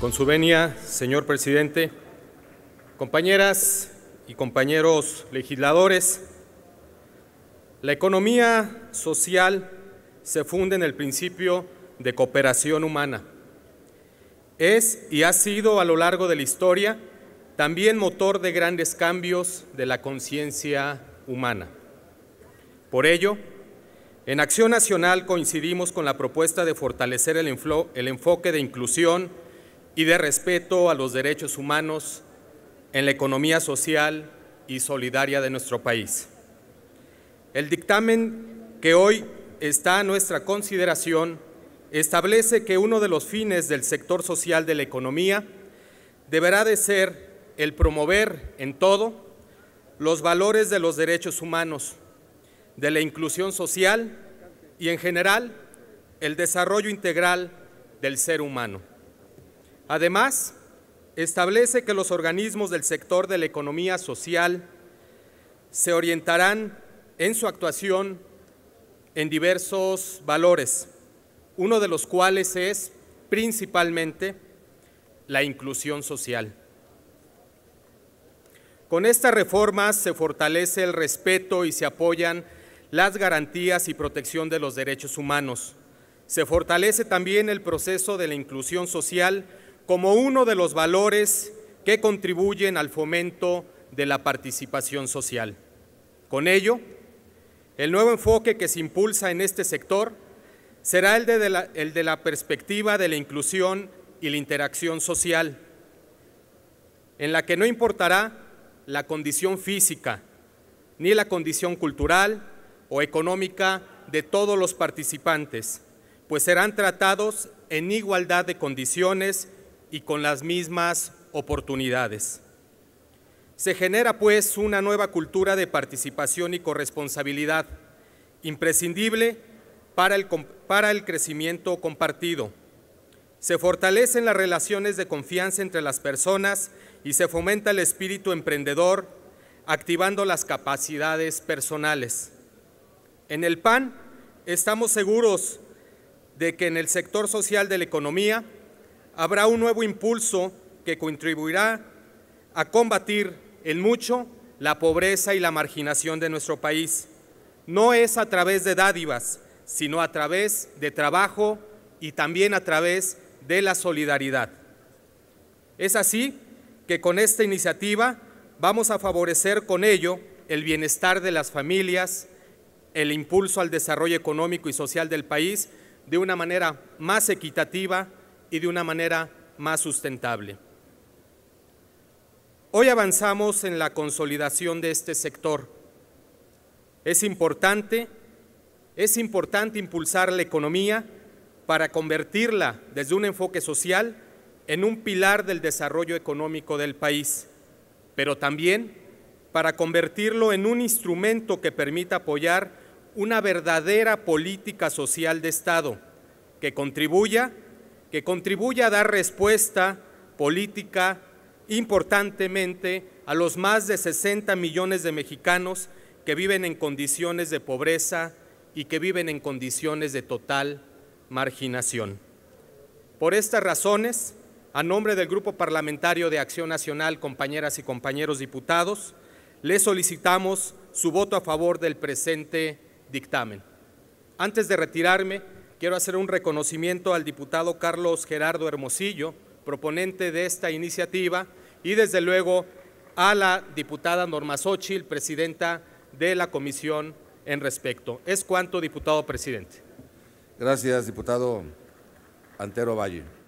Con su venia, señor presidente, compañeras y compañeros legisladores, la economía social se funda en el principio de cooperación humana. Es y ha sido a lo largo de la historia también motor de grandes cambios de la conciencia humana. Por ello, en Acción Nacional coincidimos con la propuesta de fortalecer el enfoque de inclusión, y de respeto a los derechos humanos en la economía social y solidaria de nuestro país. El dictamen que hoy está a nuestra consideración establece que uno de los fines del sector social de la economía deberá de ser el promover en todo los valores de los derechos humanos, de la inclusión social y en general el desarrollo integral del ser humano. Además, establece que los organismos del sector de la economía social se orientarán en su actuación en diversos valores, uno de los cuales es principalmente la inclusión social. Con estas reformas se fortalece el respeto y se apoyan las garantías y protección de los derechos humanos. Se fortalece también el proceso de la inclusión social como uno de los valores que contribuyen al fomento de la participación social. Con ello, el nuevo enfoque que se impulsa en este sector será el de, la, perspectiva de la inclusión y la interacción social, en la que no importará la condición física, ni la condición cultural o económica de todos los participantes, pues serán tratados en igualdad de condiciones y con las mismas oportunidades. Se genera pues una nueva cultura de participación y corresponsabilidad, imprescindible para el, crecimiento compartido. Se fortalecen las relaciones de confianza entre las personas y se fomenta el espíritu emprendedor, activando las capacidades personales. En el PAN estamos seguros de que en el sector social de la economía habrá un nuevo impulso que contribuirá a combatir en mucho la pobreza y la marginación de nuestro país. No es a través de dádivas, sino a través de trabajo y también a través de la solidaridad. Es así que con esta iniciativa vamos a favorecer con ello el bienestar de las familias, el impulso al desarrollo económico y social del país de una manera más equitativa, y de una manera más sustentable. Hoy avanzamos en la consolidación de este sector. Es importante, es importante impulsar la economía para convertirla desde un enfoque social en un pilar del desarrollo económico del país, pero también para convertirlo en un instrumento que permita apoyar una verdadera política social de Estado que contribuya que contribuya a dar respuesta política importantemente a los más de 60 millones de mexicanos que viven en condiciones de pobreza y que viven en condiciones de total marginación. Por estas razones, a nombre del Grupo Parlamentario de Acción Nacional, compañeras y compañeros diputados, les solicitamos su voto a favor del presente dictamen. Antes de retirarme, quiero hacer un reconocimiento al diputado Carlos Gerardo Hermosillo, proponente de esta iniciativa, y desde luego a la diputada Norma Xochitl, presidenta de la comisión en respecto. Es cuanto, diputado presidente. Gracias, diputado Antero Valle.